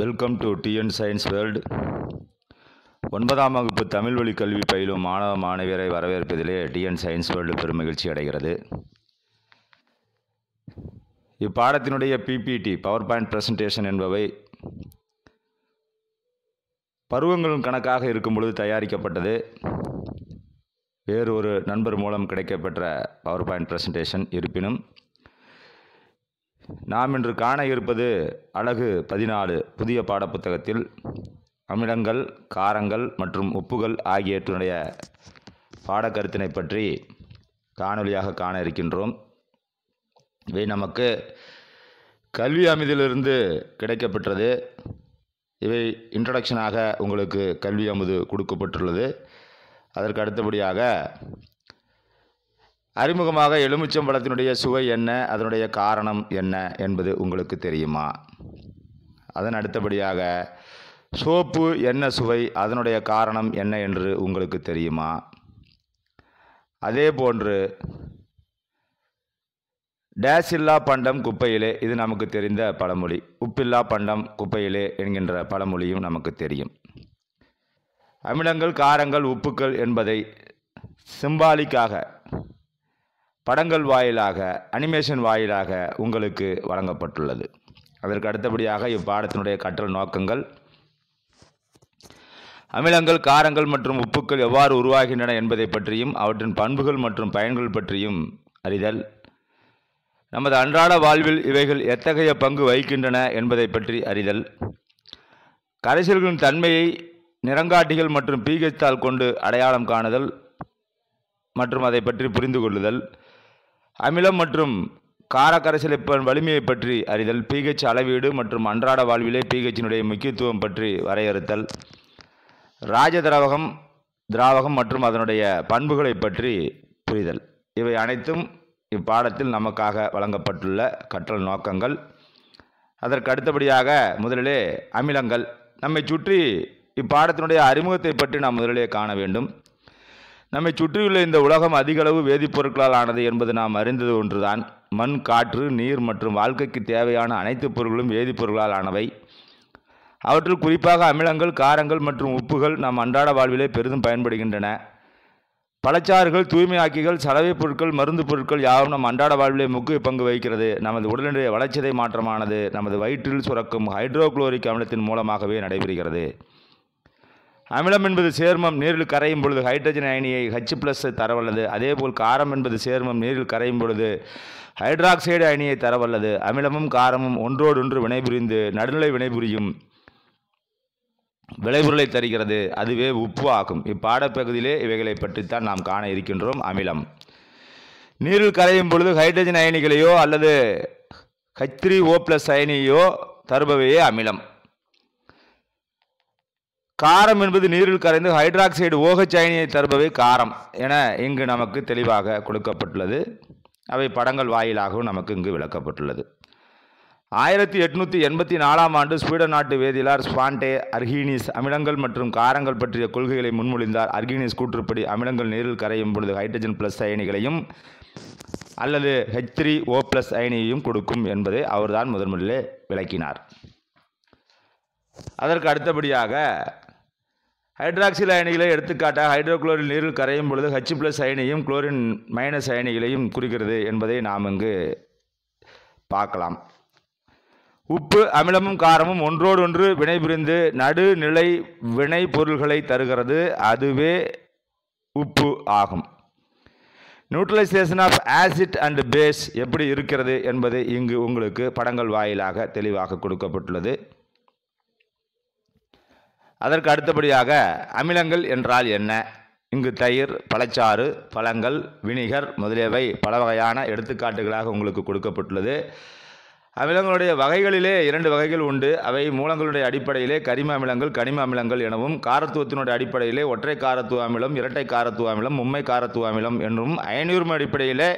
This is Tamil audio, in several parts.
Welcome to TN science world ஒன்பதாம் வகுப்பு தமிழ் வழி கல்வி பயிலும் மாணவ மாணவியரை வரவேற்பதிலே டிஎன் சயின்ஸ் வேர்ல்டு பெரும் மகிழ்ச்சி அடைகிறது இப்பாடத்தினுடைய பிபிடி பவர் பாயிண்ட் ப்ரெசன்டேஷன் என்பவை பருவங்களும் கணக்காக இருக்கும் பொழுது தயாரிக்கப்பட்டது வேறு ஒரு நண்பர் மூலம் கிடைக்கப்பெற்ற பவர் பாயிண்ட் ப்ரெசன்டேஷன் இருப்பினும் நாம் இன்று காண இருப்பது அழகு பதினாலு புதிய பாடப்புத்தகத்தில் அமிலங்கள் காரங்கள் மற்றும் உப்புகள் ஆகியவற்றுடைய பாடக்கருத்தினை பற்றி காணொலியாக காண இருக்கின்றோம் இவை நமக்கு கல்வி அமிதிலிருந்து கிடைக்கப்பெற்றது இவை இன்ட்ரடக்ஷனாக உங்களுக்கு கல்வி அமுது கொடுக்கப்பட்டுள்ளது அதற்கு அடுத்தபடியாக அறிமுகமாக எலுமிச்சம்பழத்தினுடைய சுவை என்ன அதனுடைய காரணம் என்ன என்பது உங்களுக்கு தெரியுமா அதன் அடுத்தபடியாக சோப்பு என்ன சுவை அதனுடைய காரணம் என்ன என்று உங்களுக்கு தெரியுமா அதே போன்று டேஷில்லா பண்டம் குப்பையிலே இது நமக்கு தெரிந்த பழமொழி உப்பில்லா பண்டம் குப்பையிலே என்கின்ற பழமொழியும் நமக்கு தெரியும் அமிலங்கள் காரங்கள் உப்புக்கள் என்பதை சிம்பாலிக்காக படங்கள் வாயிலாக அனிமேஷன் வாயிலாக உங்களுக்கு வழங்கப்பட்டுள்ளது அதற்கு அடுத்தபடியாக இப்பாடத்தினுடைய கற்றல் நோக்கங்கள் அமிலங்கள் காரங்கள் மற்றும் உப்புக்கள் எவ்வாறு உருவாகின்றன என்பதை பற்றியும் அவற்றின் பண்புகள் மற்றும் பயன்கள் பற்றியும் அறிதல் நமது அன்றாட வாழ்வில் இவைகள் எத்தகைய பங்கு வகிக்கின்றன என்பதை பற்றி அறிதல் கரைசல்களின் தன்மையை நிறங்காட்டிகள் மற்றும் பீகத்தால் கொண்டு அடையாளம் காணுதல் மற்றும் அதை பற்றி புரிந்து கொள்ளுதல் அமிலம் மற்றும் காரக்கரைசலிப்பன் வலிமையை பற்றி அறிதல் பிஹெச் அளவீடு மற்றும் அன்றாட வாழ்விலே பிஹெச்சினுடைய முக்கியத்துவம் பற்றி வரையறுத்தல் ராஜ திராவகம் திராவகம் மற்றும் அதனுடைய பண்புகளை பற்றி புரிதல் இவை அனைத்தும் இப்பாடத்தில் நமக்காக வழங்கப்பட்டுள்ள கற்றல் நோக்கங்கள் அதற்கு அடுத்தபடியாக முதலிலே அமிலங்கள் நம்மை சுற்றி இப்பாடத்தினுடைய அறிமுகத்தை பற்றி நாம் முதலிலே காண வேண்டும் நம்மை சுற்றியுள்ள இந்த உலகம் அதிகளவு வேதிப்பொருட்களால் ஆனது என்பது நாம் அறிந்தது ஒன்றுதான் மண் காற்று நீர் மற்றும் வாழ்க்கைக்கு தேவையான அனைத்து பொருட்களும் வேதிப்பொருட்களால் ஆனவை அவற்றில் குறிப்பாக அமிலங்கள் காரங்கள் மற்றும் உப்புகள் நம் அன்றாட வாழ்விலே பெரிதும் பயன்படுகின்றன பழச்சாறுகள் தூய்மையாக்கிகள் சலவை பொருட்கள் மருந்து பொருட்கள் யாவும் நம் அன்றாட வாழ்விலே முக்கிய பங்கு வகிக்கிறது நமது உடலினுடைய வளர்ச்சிதை மாற்றமானது நமது வயிற்றில் சுரக்கும் ஹைட்ரோகுளோரிக் அமிலத்தின் மூலமாகவே நடைபெறுகிறது அமிலம் என்பது சேர்மம் நீரில் கரையும் பொழுது ஹைட்ரஜன் அயனியை ஹச் பிளஸ் தரவல்லது அதேபோல் காரம் என்பது சேர்மம் நீரில் கரையும் பொழுது ஹைட்ராக்சைடு அயனியை தரவல்லது அமிலமும் காரமும் ஒன்றோடொன்று வினைபுரிந்து நடுநிலை வினைபுரியும் விளைபொருளை தருகிறது அதுவே உப்பு ஆகும் இப்பாடப்பகுதியிலே இவைகளை பற்றித்தான் நாம் காண இருக்கின்றோம் அமிலம் நீரில் கரையும் பொழுது ஹைட்ரஜன் அயனிகளையோ அல்லது ஹச் த்ரீ ஓ பிளஸ் அயனியோ தருபவையே அமிலம் காரம் என்பது நீரில் கரைந்து ஹைட்ராக்சைடு ஓகச்சயனியை தருபவை காரம் என இங்கு நமக்கு தெளிவாக கொடுக்கப்பட்டுள்ளது அவை படங்கள் வாயிலாகவும் நமக்கு இங்கு விளக்கப்பட்டுள்ளது ஆயிரத்தி எட்நூற்றி எண்பத்தி நாலாம் ஆண்டு ஸ்வீடன் நாட்டு வேதியிலார் ஸ்பான்டே அர்ஹீனிஸ் அமிலங்கள் மற்றும் காரங்கள் பற்றிய கொள்கைகளை முன்மொழிந்தார் அர்கீனிஸ் கூற்றுப்படி அமிலங்கள் நீரில் கரையும் பொழுது ஹைட்ரஜன் பிளஸ் அயனிகளையும் அல்லது ஹெச் த்ரீ ஓ பிளஸ் அயனியையும் கொடுக்கும் என்பதை அவர்தான் முதன்முதலில் விளக்கினார் அதற்கு அடுத்தபடியாக ஹைட்ராக்சில் அயனிகளை எடுத்துக்காட்டாக ஹைட்ரோகுளோரின் நீரில் கரையும் பொழுது ஹச் ப்ளஸ் அயனியும் குளோரின் மைனஸ் அயனிகளையும் குறிக்கிறது என்பதை நாம் இங்கு பார்க்கலாம் உப்பு அமிலமும் காரமும் ஒன்றோடொன்று வினைபுரிந்து நடுநிலை வினை பொருள்களை தருகிறது அதுவே உப்பு ஆகும் neutralisation of acid and base எப்படி இருக்கிறது என்பது இங்கு உங்களுக்கு படங்கள் வாயிலாக தெளிவாக கொடுக்கப்பட்டுள்ளது அதற்கு அடுத்தபடியாக அமிலங்கள் என்றால் என்ன இங்கு தயிர் பழச்சாறு பழங்கள் வினிகர் முதலியவை பல வகையான எடுத்துக்காட்டுகளாக உங்களுக்கு கொடுக்கப்பட்டுள்ளது அமிலங்களுடைய வகைகளிலே இரண்டு வகைகள் உண்டு அவை மூலங்களுடைய அடிப்படையிலே கரிம அமிலங்கள் கனிம அமிலங்கள் எனவும் காரத்துவத்தினுடைய அடிப்படையிலே ஒற்றை காரத்துவ அமிலம் இரட்டை காரத்துவ அமிலம் மும்மை காரத்துவ அமிலம் என்றும் அயனியுரிமை அடிப்படையிலே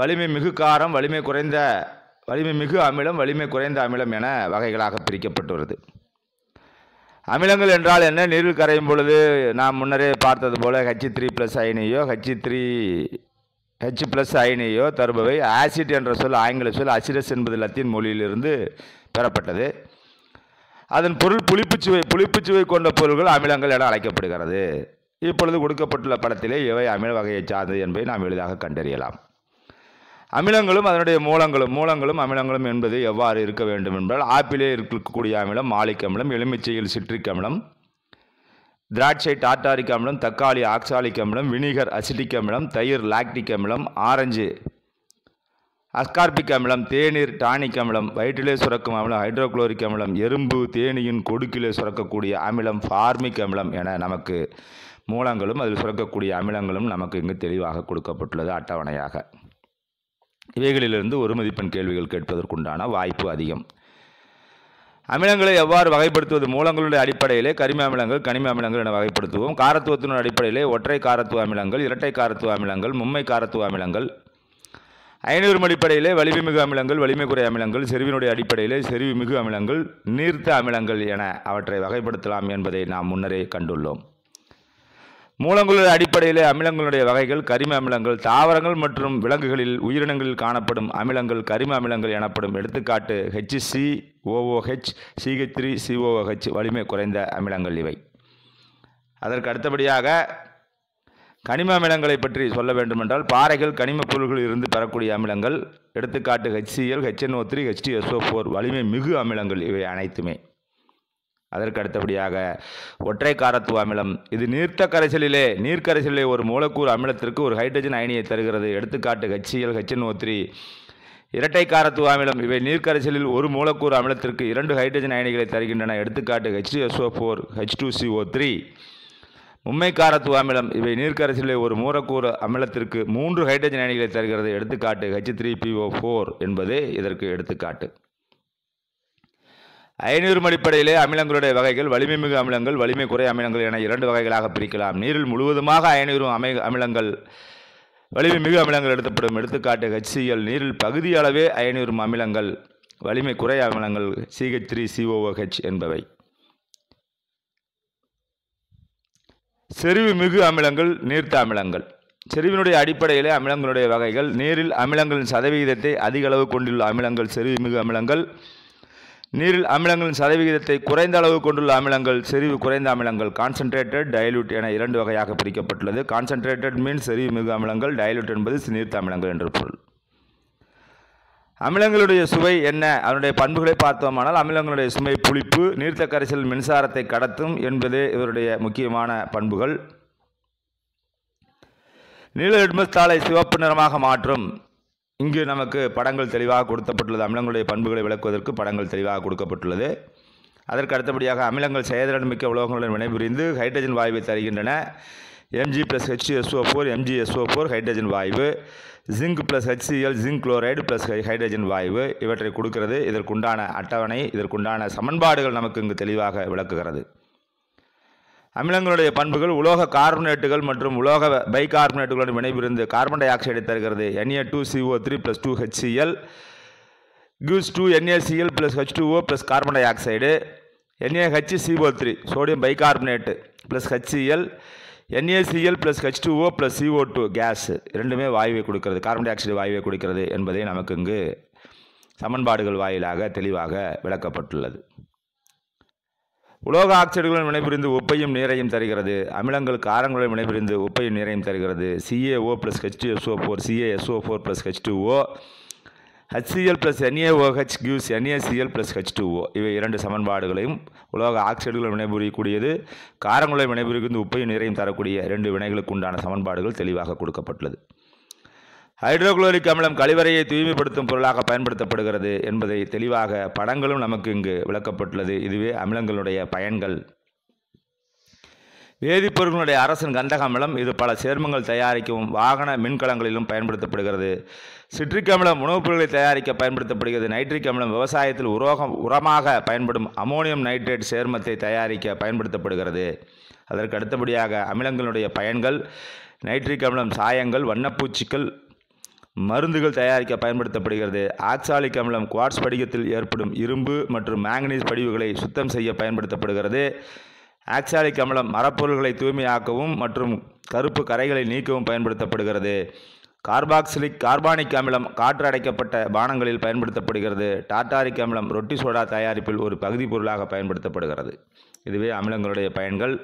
வலிமை மிகு காரம் வலிமை குறைந்த வலிமை மிகு அமிலம் வலிமை குறைந்த அமிலம் என வகைகளாக பிரிக்கப்பட்டுள்ளது அமிலங்கள் என்றால் என்ன நீரில் கரையும் பொழுது நாம் முன்னரே பார்த்தது போல ஹெச் த்ரீ ப்ளஸ் அயனியோ ஹச் த்ரீ ஹெச் ப்ளஸ் அயனியோ தருபவை ஆசிட் என்ற சொல் ஆங்கில சொல் அசிடஸ் என்பது லத்தீன் மொழியிலிருந்து பெறப்பட்டது அதன் பொருள் புளிப்புச்சுவை புளிப்புச்சுவை கொண்ட பொருள்கள் அமிலங்கள் என அழைக்கப்படுகிறது இப்பொழுது கொடுக்கப்பட்டுள்ள படத்திலே இவை அமில வகையை சார்ந்தது என்பதை நாம் எளிதாக கண்டறியலாம் அமிலங்களும் அதனுடைய மூலங்களும் மூலங்களும் அமிலங்களும் என்பது எவ்வாறு இருக்க வேண்டும் என்றால் ஆப்பிளே இருக்கக்கூடிய அமிலம் மாலிக் அமிலம் எலுமிச்சையில் சிட்ரிக் அமிலம் திராட்சை டாட்டாரிக் அமிலம் தக்காளி ஆக்சாலிக் அமிலம் வினிகர் அசிட்டிக் அமிலம் தயிர் லாக்டிக் அமிலம் ஆரஞ்சு அஸ்கார்பிக் அமிலம் தேநீர் டானிக் அமிலம் வயிற்றிலே சுரக்கும் அமிலம் ஹைட்ரோக்ளோரிக் அமிலம் எறும்பு தேனியின் கொடுக்கிலே சுரக்கக்கூடிய அமிலம் ஃபார்மிக் அமிலம் என நமக்கு மூலங்களும் அதில் சுரக்கக்கூடிய அமிலங்களும் நமக்கு இங்கு தெளிவாக கொடுக்கப்பட்டுள்ளது அட்டவணையாக இவைகளிலிருந்து ஒரு மதிப்பெண் கேள்விகள் கேட்பதற்குண்டான வாய்ப்பு அதிகம் அமிலங்களை எவ்வாறு வகைப்படுத்துவது மூலங்களுடைய அடிப்படையிலே கரிம அமிலங்கள் கனிம அமிலங்கள் என வகைப்படுத்துவோம் காரத்துவத்தினுடைய அடிப்படையிலே ஒற்றை காரத்துவ அமிலங்கள் இரட்டை காரத்துவ அமிலங்கள் மும்மை காரத்துவ அமிலங்கள் ஐநூறு அடிப்படையிலே வலிமைமிகு அமிலங்கள் வலிமை குறை அமிலங்கள் செருவினுடைய அடிப்படையிலே செருவி மிகு அமிலங்கள் நீர்த்த அமிலங்கள் என அவற்றை வகைப்படுத்தலாம் என்பதை நாம் முன்னரே கண்டுள்ளோம் மூலங்களின் அடிப்படையிலே அமிலங்களுடைய வகைகள் கரிம அமிலங்கள் தாவரங்கள் மற்றும் விலங்குகளில் உயிரினங்களில் காணப்படும் அமிலங்கள் கரிம அமிலங்கள் எனப்படும் எடுத்துக்காட்டு HC OOH CH three COOH வலிமை குறைந்த அமிலங்கள் இவை அதற்கு அடுத்தபடியாக கனிம அமிலங்களை பற்றி சொல்ல வேண்டுமென்றால் பாறைகள் கனிமப் பொருள்களில் இருந்து பெறக்கூடிய அமிலங்கள் எடுத்துக்காட்டு HCl HNO three HTSO four வலிமை மிகு அமிலங்கள் இவை அனைத்துமே அதற்கு அடுத்தபடியாக ஒற்றை காரத்துவ அமிலம் இது நீர்த்த கரைசலிலே நீர்க்கரைசலிலே ஒரு மூலக்கூறு அமிலத்திற்கு ஒரு ஹைட்ரஜன் அயனியை தருகிறது எடுத்துக்காட்டு ஹெச்சிஎல் ஹெச்என்ஓ த்ரீ இரட்டை காரத்துவ அமிலம் இவை நீர்க்கரைசலில் ஒரு மூலக்கூறு அமிலத்திற்கு இரண்டு ஹைட்ரஜன் அயனிகளை தருகின்றன எடுத்துக்காட்டு H SO four H two O three மும்மை காரத்துவ அமிலம் இவை நீர்க்கரைசலில் ஒரு மூலக்கூறு அமிலத்திற்கு மூன்று ஹைட்ரஜன் அயனிகளை தருகிறது எடுத்துக்காட்டு ஹெச் த்ரீ பிஓ ஃபோர் என்பதே இதற்கு எடுத்துக்காட்டு ஐநூறு அடிப்படையிலே அமிலங்களுடைய வகைகள் வலிமை மிகு அமிலங்கள் வலிமை குறை அமிலங்கள் என இரண்டு வகைகளாக பிரிக்கலாம் நீரில் முழுவதுமாக ஐநூறு அமை அமிலங்கள் வலிமை மிகு அமிலங்கள் எடுத்தப்படும் எடுத்துக்காட்டு ஹெச்சிஎல் நீரில் பகுதி அளவே ஐநூறு அமிலங்கள் வலிமை குறை அமிலங்கள் சிஹெச் த்ரீ சிஓஓஹெச் என்பவை செறிவு மிகு அமிலங்கள் நீர்த்த அமிலங்கள் செறிவினுடைய அடிப்படையிலே அமிலங்களுடைய வகைகள் நீரில் அமிலங்களின் சதவிகிதத்தை அதிக அளவு கொண்டுள்ள அமிலங்கள் செறிவு மிகு அமிலங்கள் நீரில் அமிலங்களின் சதவிகிதத்தை குறைந்த அளவு கொண்டுள்ள அமிலங்கள் செறிவு குறைந்த அமிலங்கள் கான்சன்ட்ரேட்டட் டைல்யூட் என இரண்டு வகையாக பிரிக்கப்பட்டுள்ளது கான்சன்ட்ரேட்டட் மீன் செறிவு மிகு அமிலங்கள் டைல்யூட் என்பது நீர்த்த அமிலங்கள் என்று பொருள் அமிலங்களுடைய சுவை என்ன அதனுடைய பண்புகளை பார்த்தோமானால் அமிலங்களுடைய சுமை புளிப்பு நீர்த்த கரைசல் மின்சாரத்தை கடத்தும் என்பதே இவருடைய முக்கியமான பண்புகள் நீல எட்மஸ் சிவப்பு நிறமாக மாற்றும் இங்கு நமக்கு படங்கள் தெளிவாக கொடுக்கப்பட்டுள்ளது அமிலங்களுடைய பண்புகளை விளக்குவதற்கு படங்கள் தெளிவாக கொடுக்கப்பட்டுள்ளது அதற்கு அடுத்தபடியாக அமிலங்கள் மிக்க உலோகங்களுடன் வினைபுரிந்து ஹைட்ரஜன் வாயுவை தருகின்றன Mg plus HSO four Mg SO four hydrogen வாயு zinc plus HCl zinc chloride plus hydrogen வாயு இவற்றை கொடுக்கிறது இதற்குண்டான அட்டவணை இதற்குண்டான சமன்பாடுகள் நமக்கு இங்கு தெளிவாக விளக்குகிறது அமிலங்களுடைய பண்புகள் உலோக கார்பனேட்டுகள் மற்றும் உலோக பைகார்பனேட்டுகளுடன் வினைபுரிந்து கார்பன் டை ஆக்சைடை தருகிறது Na two CO three plus two HCl gives two NaCl plus H two O plus carbon dioxide Na CO three sodium bicarbonate plus HCl NaCl plus H two O plus CO two gas ரெண்டுமே வாயுவை கொடுக்கிறது கார்பன் டை ஆக்சைடு வாயுவை கொடுக்கிறது என்பதை நமக்கு இங்கு சமன்பாடுகள் வாயிலாக தெளிவாக விளக்கப்பட்டுள்ளது உலோக ஆக்சைடுகளுடன் வினைபுரிந்து உப்பையும் நீரையும் தருகிறது அமிலங்கள் காரங்களுடன் வினைபுரிந்து உப்பையும் நீரையும் தருகிறது CaO plus HTSO four CaSO four plus H two O HCl plus NaOH gives NaCl plus H two O இவை இரண்டு சமன்பாடுகளையும் உலோக ஆக்சைடுகளை வினைபுரியக்கூடியது காரங்களை வினைபுரிந்து உப்பையும் நீரையும் தரக்கூடிய இரண்டு வினைகளுக்கு உண்டான சமன்பாடுகள் தெளிவாக கொடுக்கப்பட்டுள்ளது ஹைட்ரோகுளோரிக் அமிலம் கழிவறையை தூய்மைப்படுத்தும் பொருளாக பயன்படுத்தப்படுகிறது என்பதை தெளிவாக படங்களும் நமக்கு இங்கு விளக்கப்பட்டுள்ளது இதுவே அமிலங்களுடைய பயன்கள் வேதிப்பொருட்களுடைய அரசன் கந்தக அமிலம் இது பல சேர்மங்கள் தயாரிக்கவும் வாகன மின்கலங்களிலும் பயன்படுத்தப்படுகிறது சிட்ரிக் அமிலம் உணவுப் பொருட்களை தயாரிக்க பயன்படுத்தப்படுகிறது நைட்ரிக் அமிலம் விவசாயத்தில் உரோகம் உரமாக பயன்படும் அமோனியம் நைட்ரேட் சேர்மத்தை தயாரிக்க பயன்படுத்தப்படுகிறது அதற்கு அடுத்தபடியாக அமிலங்களுடைய பயன்கள் நைட்ரிக் அமிலம் சாயங்கள் வண்ணப்பூச்சிகள் மருந்துகள் தயாரிக்க பயன்படுத்தப்படுகிறது ஆக்சாலிக் அமிலம் குவாட்ஸ் படிகத்தில் ஏற்படும் இரும்பு மற்றும் மேங்கனீஸ் படிவுகளை சுத்தம் செய்ய பயன்படுத்தப்படுகிறது ஆக்சாலிக் அமிலம் மரப்பொருள்களை தூய்மையாக்கவும் மற்றும் கருப்பு கரைகளை நீக்கவும் பயன்படுத்தப்படுகிறது கார்பாக்சிலிக் கார்பானிக் அமிலம் காற்று அடைக்கப்பட்ட பானங்களில் பயன்படுத்தப்படுகிறது டாட்டாரிக் அமிலம் ரொட்டி சோடா தயாரிப்பில் ஒரு பகுதி பொருளாக பயன்படுத்தப்படுகிறது இதுவே அமிலங்களுடைய பயன்கள்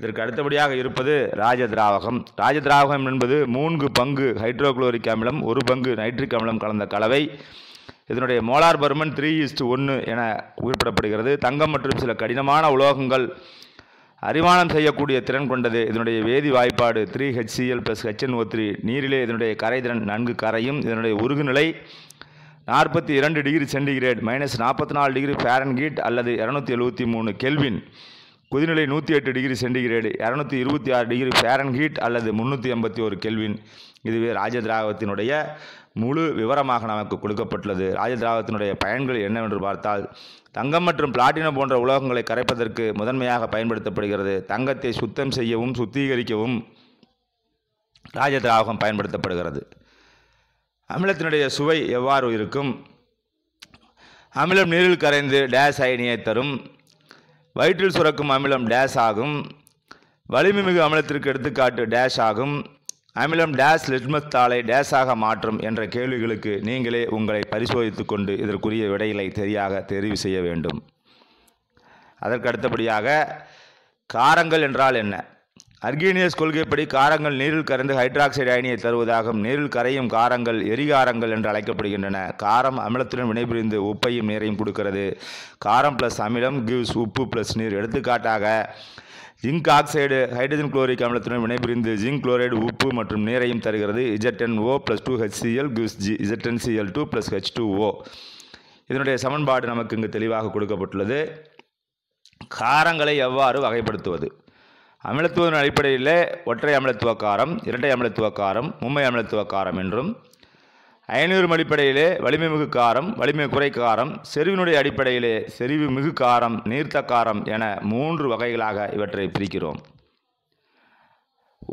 இதற்கு அடுத்தபடியாக இருப்பது ராஜதிராவகம் ராஜதிராவகம் என்பது மூன்று பங்கு ஹைட்ரோக்ளோரிக் அமிலம் ஒரு பங்கு நைட்ரிக் அமிலம் கலந்த கலவை இதனுடைய மோலார் பருமன் த்ரீ ஈஸ்ட் ஒன்று என குறிப்பிடப்படுகிறது தங்கம் மற்றும் சில கடினமான உலோகங்கள் அறிமானம் செய்யக்கூடிய திறன் கொண்டது இதனுடைய வேதி வாய்ப்பாடு three HCl plus HNO three நீரிலே இதனுடைய கரைதிறன் நன்கு கரையும் இதனுடைய உருகுநிலை நாற்பத்தி இரண்டு டிகிரி சென்டிகிரேட் மைனஸ் நாற்பத்தி நாலு டிகிரி ஃபேரன்கீட் அல்லது இரநூத்தி எழுபத்தி மூணு கெல்வின் கொதிநிலை நூற்றி எட்டு டிகிரி சென்டிகிரேடு இரநூத்தி இருபத்தி ஆறு டிகிரி ஃபேரன்ஹீட் அல்லது முந்நூற்றி எண்பத்தி ஒரு கெல்வின் இதுவே ராஜதிராகத்தினுடைய முழு விவரமாக நமக்கு கொடுக்கப்பட்டுள்ளது ராஜதிராகத்தினுடைய பயன்கள் என்னவென்று பார்த்தால் தங்கம் மற்றும் பிளாட்டினம் போன்ற உலோகங்களை கரைப்பதற்கு முதன்மையாக பயன்படுத்தப்படுகிறது தங்கத்தை சுத்தம் செய்யவும் சுத்திகரிக்கவும் ராஜதிராகம் பயன்படுத்தப்படுகிறது அமிலத்தினுடைய சுவை எவ்வாறு இருக்கும் அமிலம் நீரில் கரைந்து டேஸ் அயனியை தரும் வயிற்றில் சுரக்கும் அமிலம் டேஷ் ஆகும் வலிமை மிகு அமிலத்திற்கு எடுத்துக்காட்டு டேஷ் ஆகும் அமிலம் டேஷ் லிட்மஸ் தாளை டேஷாக மாற்றும் என்ற கேள்விகளுக்கு நீங்களே உங்களை பரிசோதித்து கொண்டு இதற்குரிய விடைகளை தெரியாக தெரிவு செய்ய வேண்டும் அதற்கு அடுத்தபடியாக காரங்கள் என்றால் என்ன அர்கீனியஸ் கொள்கைப்படி காரங்கள் நீரில் கரைந்து ஹைட்ராக்சைடு அயனியை தருவதாகவும் நீரில் கரையும் காரங்கள் எரிகாரங்கள் என்று அழைக்கப்படுகின்றன காரம் அமிலத்துடன் வினைபுரிந்து உப்பையும் நீரையும் கொடுக்கிறது காரம் ப்ளஸ் அமிலம் கிவ்ஸ் உப்பு ப்ளஸ் நீர் எடுத்துக்காட்டாக ஜிங்க் ஆக்சைடு ஹைட்ரஜன் குளோரிக் அமிலத்துடன் வினைபுரிந்து ஜிங்க் குளோரைடு உப்பு மற்றும் நீரையும் தருகிறது Zn O plus two HCl gives G Zn Cl two plus H two O இதனுடைய சமன்பாடு நமக்கு இங்கு தெளிவாக கொடுக்கப்பட்டுள்ளது காரங்களை எவ்வாறு வகைப்படுத்துவது அமிலத்துவத்தின் அடிப்படையில் ஒற்றை அமிலத்துவ காரம் இரட்டை அமிலத்துவ காரம் மும்மை அமிலத்துவ காரம் என்றும் அயனூரும் அடிப்படையிலே வலிமை மிகு காரம் வலிமை குறை காரம் செறிவினுடைய அடிப்படையிலே செறிவு மிகு காரம் நீர்த்த காரம் என மூன்று வகைகளாக இவற்றை பிரிக்கிறோம்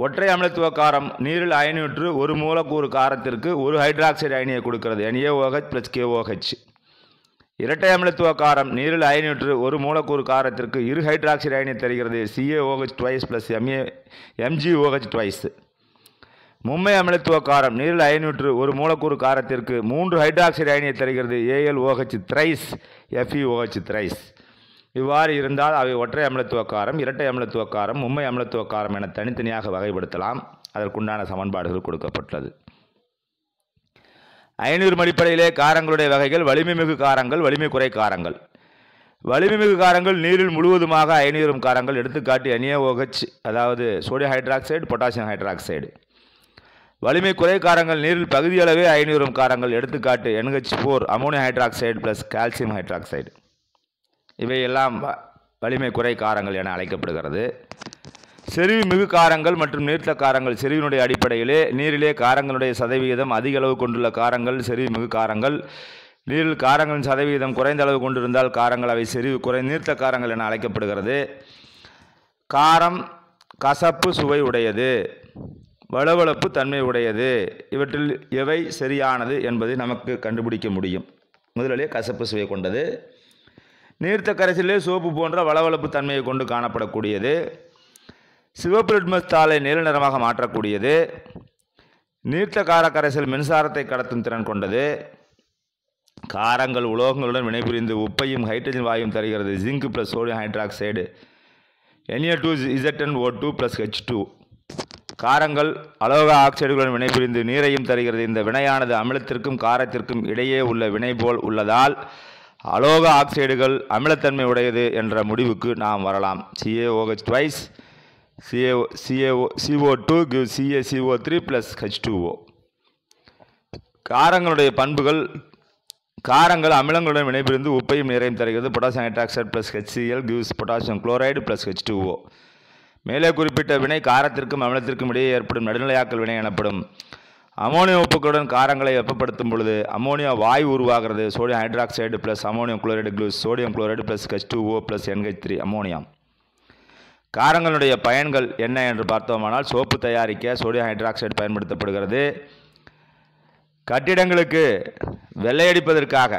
ஒற்றை அமிலத்துவ காரம் நீரில் அயனியுற்று ஒரு மூலக்கூறு காரத்திற்கு ஒரு ஹைட்ராக்சைடு அயனியை கொடுக்கிறது ஏஓஹெச் ப்ளஸ் கேஓஹெச் இரட்டை அமிலத்துவ காரம் நீரில் அயனிற்று ஒரு மூலக்கூறு காரத்திற்கு இரு ஹைட்ராக்சைடு அயனை தருகிறது CaOH twice plus MA MgOH twice மும்மை அமிலத்துவ காரம் நீரில் அயனிற்று ஒரு மூலக்கூறு காரத்திற்கு மூன்று ஹைட்ராக்சைடு அயனியை தருகிறது Al OH thrice FeOH thrice இவ்வாறு இருந்தால் அவை ஒற்றை அமிலத்துவ காரம் இரட்டை அமிலத்துவ காரம் மும்மை அமிலத்துவ காரம் என தனித்தனியாக வகைப்படுத்தலாம் அதற்குண்டான சமன்பாடுகள் கொடுக்கப்பட்டுள்ளது ஐநூறு மடிப்படையிலே காரங்களுடைய வகைகள் வலிமைமிகு காரங்கள் வலிமை குறை காரங்கள் வலிமைமிகு காரங்கள் நீரில் முழுவதுமாக ஐநூறு காரங்கள் எடுத்துக்காட்டி அனியோகச் அதாவது சோடியம் ஹைட்ராக்சைடு பொட்டாசியம் ஹைட்ராக்சைடு வலிமை குறை காரங்கள் நீரில் பகுதியளவே ஐநூறு காரங்கள் எடுத்துக்காட்டு NH four ammonium hydroxide plus calcium hydroxide இவையெல்லாம் வலிமை குறை காரங்கள் என அழைக்கப்படுகிறது செறிவு மிகு காரங்கள் மற்றும் நீர்த்த காரங்கள் செறிவினுடைய அடிப்படையிலே நீரிலே காரங்களுடைய சதவிகிதம் அதிக அளவு கொண்டுள்ள காரங்கள் செறிவு மிகு காரங்கள் நீரில் காரங்களின் சதவிகிதம் குறைந்த அளவு கொண்டிருந்தால் காரங்கள் அவை செறிவு குறை நீர்த்த காரங்கள் என அழைக்கப்படுகிறது காரம் கசப்பு சுவை உடையது வளவளப்பு தன்மை உடையது இவற்றில் எவை சரியானது என்பதை நமக்கு கண்டுபிடிக்க முடியும் முதலிலே கசப்பு சுவை கொண்டது நீர்த்த கரைசிலே சோப்பு போன்ற வளவளப்பு தன்மையை கொண்டு காணப்படக்கூடியது சிவப்பிரிட்மஸ் தாளை நீல நிறமாக மாற்றக்கூடியது நீர்த்த கார கரைசல் மின்சாரத்தை கடத்தும் திறன் கொண்டது காரங்கள் உலோகங்களுடன் வினைபுரிந்து உப்பையும் ஹைட்ரஜன் வாயும் தருகிறது zinc plus sodium hydroxide Na two Zn O two plus H two காரங்கள் அலோக ஆக்சைடுகளுடன் வினைபுரிந்து நீரையும் தருகிறது இந்த வினையானது அமிலத்திற்கும் காரத்திற்கும் இடையே உள்ள வினை போல் உள்ளதால் அலோக ஆக்சைடுகள் அமிலத்தன்மை உடையது என்ற முடிவுக்கு நாம் வரலாம் CaOH twice CaO, CaO, CO2 gives CaCO3 plus H2O. காரங்களுடைய பண்புகள் காரங்கள் அமிலங்களுடன் வினைபிரிந்து உப்பையும் நீரையும் தருகிறது potassium hydroxide plus HCl gives potassium chloride plus H two O மேலே குறிப்பிட்ட வினை காரத்திற்கும் அமிலத்திற்கும் இடையே ஏற்படும் நடுநிலையாக்கல் வினை எனப்படும் அமோனியா உப்புகளுடன் காரங்களை வெப்பப்படுத்தும் பொழுது அமோனியா வாய் உருவாகிறது sodium hydroxide plus ammonium chloride gives sodium chloride plus H two O plus NH three ammonium காரங்களுடைய பயன்கள் என்ன என்று பார்த்தோமானால் சோப்பு தயாரிக்க சோடியம் ஹைட்ராக்சைடு பயன்படுத்தப்படுகிறது கட்டிடங்களுக்கு வெள்ளையடிப்பதற்காக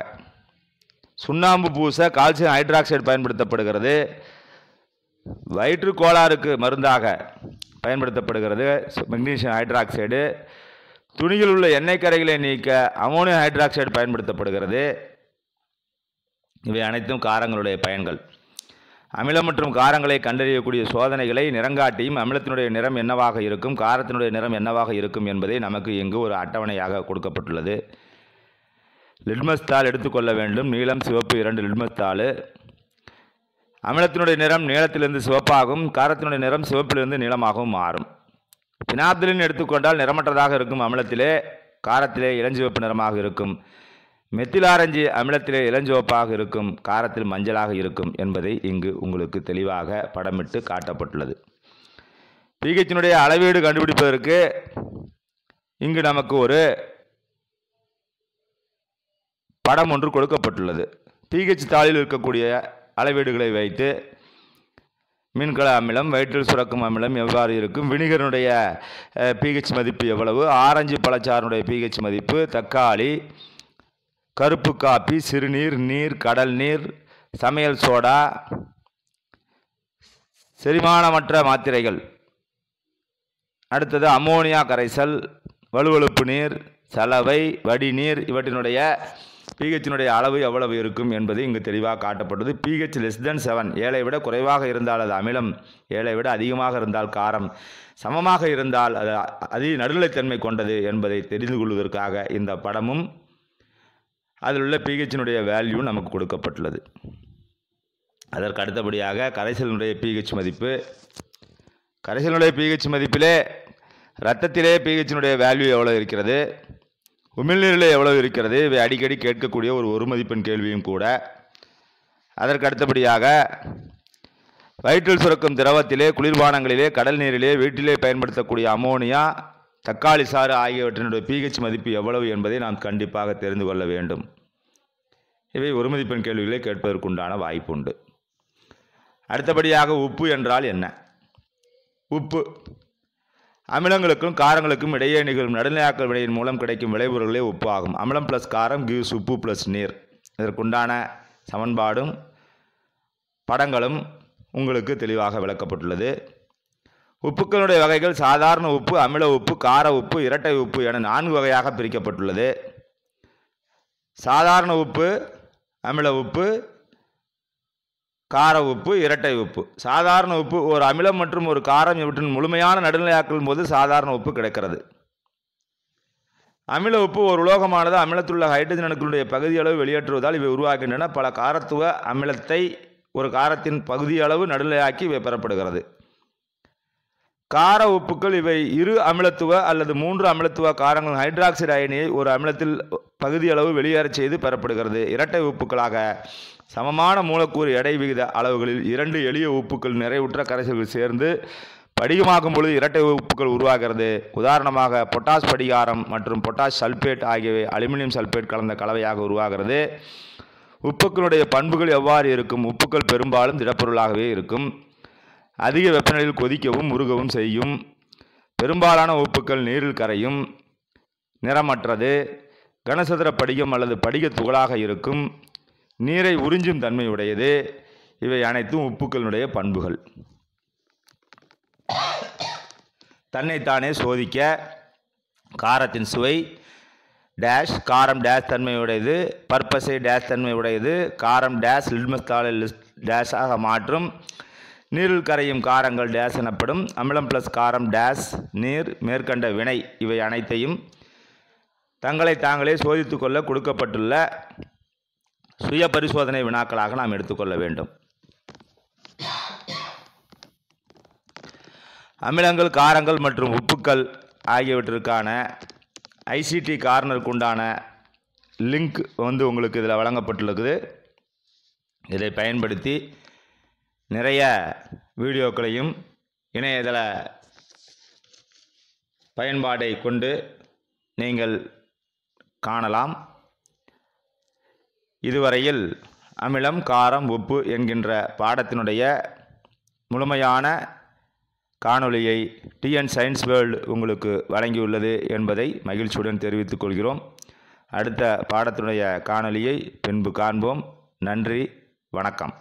சுண்ணாம்பு பூச கால்சியம் ஹைட்ராக்சைடு பயன்படுத்தப்படுகிறது வயிற்றுக்கோளாறுக்கு கோளாறுக்கு மருந்தாக பயன்படுத்தப்படுகிறது மெக்னீஷியம் ஹைட்ராக்சைடு துணியில் உள்ள எண்ணெய் கரைகளை நீக்க அமோனியம் ஹைட்ராக்சைடு பயன்படுத்தப்படுகிறது இவை அனைத்தும் காரங்களுடைய பயன்கள் அமிலம் மற்றும் காரங்களை கண்டறியக்கூடிய சோதனைகளை நிறங்காட்டியும் அமிலத்தினுடைய நிறம் என்னவாக இருக்கும் காரத்தினுடைய நிறம் என்னவாக இருக்கும் என்பதை நமக்கு இங்கு ஒரு அட்டவணையாக கொடுக்கப்பட்டுள்ளது லிட்மஸ்தால் எடுத்துக்கொள்ள வேண்டும் நீளம் சிவப்பு இரண்டு லிட்மஸ் அமிலத்தினுடைய நிறம் நீளத்திலிருந்து சிவப்பாகவும் காரத்தினுடைய நிறம் சிவப்பிலிருந்து நீளமாகவும் மாறும் பினாப்திலின் எடுத்துக்கொண்டால் நிறமற்றதாக இருக்கும் அமிலத்திலே காரத்திலே இளஞ்சிவப்பு நிறமாக இருக்கும் மெத்திலாரஞ்சு அமிலத்திலே இளஞ்சிவப்பாக இருக்கும் காரத்தில் மஞ்சளாக இருக்கும் என்பதை இங்கு உங்களுக்கு தெளிவாக படமிட்டு காட்டப்பட்டுள்ளது பிஹெச்சினுடைய அளவீடு கண்டுபிடிப்பதற்கு இங்கு நமக்கு ஒரு படம் ஒன்று கொடுக்கப்பட்டுள்ளது பிஹெச் தாளில் இருக்கக்கூடிய அளவீடுகளை வைத்து மீன்கள அமிலம் வயிற்றில் சுரக்கும் அமிலம் எவ்வாறு இருக்கும் வினிகரனுடைய பிஹெச் மதிப்பு எவ்வளவு ஆரஞ்சு பழச்சாறுனுடைய பிஹெச் மதிப்பு தக்காளி கருப்பு காப்பி சிறுநீர் நீர் கடல் நீர் சமையல் சோடா செரிமானமற்ற மாத்திரைகள் அடுத்தது அமோனியா கரைசல் வலுவழுப்பு நீர் சலவை வடிநீர் இவற்றினுடைய பிஹெச்சினுடைய அளவு எவ்வளவு இருக்கும் என்பது இங்கு தெளிவாக காட்டப்பட்டது பிஹெச் லெஸ் தென் செவன் ஏழை விட குறைவாக இருந்தால் அது அமிலம் ஏழை விட அதிகமாக இருந்தால் காரம் சமமாக இருந்தால் அது அதி நடுநிலைத்தன்மை கொண்டது என்பதை தெரிந்து கொள்வதற்காக இந்த படமும் அதில் உள்ள பிஹெச்சினுடைய வேல்யூ நமக்கு கொடுக்கப்பட்டுள்ளது அதற்கு அடுத்தபடியாக கரைசலினுடைய பிஹெச் மதிப்பு கரைசலினுடைய பிஹெச் மதிப்பிலே ரத்தத்திலே பிஹெச்சினுடைய வேல்யூ எவ்வளோ இருக்கிறது உமிழ்நீரில் எவ்வளோ இருக்கிறது இவை அடிக்கடி கேட்கக்கூடிய ஒரு ஒரு மதிப்பெண் கேள்வியும் கூட அதற்கு அடுத்தபடியாக வயிற்றில் சுரக்கும் திரவத்திலே குளிர்பானங்களிலே கடல் நீரிலே வீட்டிலே பயன்படுத்தக்கூடிய அமோனியா தக்காளி சாறு ஆகியவற்றினுடைய பிஹெச் மதிப்பு எவ்வளவு என்பதை நாம் கண்டிப்பாக தெரிந்து கொள்ள வேண்டும் இவை ஒரு மதிப்பெண் கேள்விகளை கேட்பதற்குண்டான வாய்ப்பு உண்டு அடுத்தபடியாக உப்பு என்றால் என்ன உப்பு அமிலங்களுக்கும் காரங்களுக்கும் இடையே நிகழும் நடுநிலையாக்கல் வினையின் மூலம் கிடைக்கும் விளைபொருள்களே உப்பு ஆகும் அமிலம் ப்ளஸ் காரம் கிவ்ஸ் உப்பு ப்ளஸ் நீர் இதற்குண்டான சமன்பாடும் படங்களும் உங்களுக்கு தெளிவாக விளக்கப்பட்டுள்ளது உப்புக்களுடைய வகைகள் சாதாரண உப்பு அமில உப்பு கார உப்பு இரட்டை உப்பு என நான்கு வகையாக பிரிக்கப்பட்டுள்ளது சாதாரண உப்பு அமில உப்பு கார உப்பு இரட்டை உப்பு சாதாரண உப்பு ஒரு அமிலம் மற்றும் ஒரு காரம் இவற்றின் முழுமையான நடுநிலையாக்கும் போது சாதாரண உப்பு கிடைக்கிறது அமில உப்பு ஒரு உலோகமானது அமிலத்துள்ள ஹைட்ரஜன் அணுக்களுடைய பகுதியளவு வெளியேற்றுவதால் இவை உருவாகின்றன பல காரத்துவ அமிலத்தை ஒரு காரத்தின் பகுதியளவு நடுநிலையாக்கி இவை பெறப்படுகிறது கார உப்புக்கள் இவை இரு அமிலத்துவ அல்லது மூன்று அமிலத்துவ காரங்கள் ஹைட்ராக்சைடு அயனியை ஒரு அமிலத்தில் பகுதியளவு வெளியேறச் செய்து பெறப்படுகிறது இரட்டை உப்புக்களாக சமமான மூலக்கூறு எடை விகித அளவுகளில் இரண்டு எளிய உப்புக்கள் நிறைவுற்ற கரைசல்கள் சேர்ந்து படிகமாக்கும் பொழுது இரட்டை உப்புகள் உருவாகிறது உதாரணமாக பொட்டாஸ் படிகாரம் மற்றும் பொட்டாஸ் சல்பேட் ஆகியவை அலுமினியம் சல்பேட் கலந்த கலவையாக உருவாகிறது உப்புக்களுடைய பண்புகள் எவ்வாறு இருக்கும் உப்புக்கள் பெரும்பாலும் திடப்பொருளாகவே இருக்கும் அதிக வெப்பநிலையில் கொதிக்கவும் உருகவும் செய்யும் பெரும்பாலான உப்புக்கள் நீரில் கரையும் நிறமற்றது கனசதுர படிகம் அல்லது படிக துகளாக இருக்கும் நீரை உறிஞ்சும் தன்மையுடையது இவை அனைத்தும் உப்புக்களினுடைய பண்புகள் தன்னைத்தானே சோதிக்க காரத்தின் சுவை டேஷ் காரம் டேஷ் தன்மையுடையது பர்பஸை டேஷ் தன்மையுடையது காரம் டேஷ் லிட்மஸ் தாளை டேஷாக மாற்றும் நீரில் கரையும் காரங்கள் டேஸ் எனப்படும் அமிலம் ப்ளஸ் காரம் டேஸ் நீர் மேற்கண்ட வினை இவை அனைத்தையும் தங்களை தாங்களே சோதித்து கொள்ள கொடுக்கப்பட்டுள்ள சுய பரிசோதனை வினாக்களாக நாம் எடுத்துக்கொள்ள வேண்டும் அமிலங்கள் காரங்கள் மற்றும் உப்புக்கள் ஆகியவற்றிற்கான ஐசிடி கார்னருக்கு உண்டான லிங்க் வந்து உங்களுக்கு இதில் வழங்கப்பட்டுள்ளது இதை பயன்படுத்தி நிறைய வீடியோக்களையும் இணையதள பயன்பாடை கொண்டு நீங்கள் காணலாம் இதுவரையில் அமிலம் காரம் உப்பு என்கின்ற பாடத்தினுடைய முழுமையான காணொளியை டிஎன் சயின்ஸ் வேர்ல்டு உங்களுக்கு வழங்கியுள்ளது என்பதை மகிழ்ச்சியுடன் தெரிவித்துக் கொள்கிறோம் அடுத்த பாடத்தினுடைய காணொளியை பின்பு காண்போம் நன்றி வணக்கம்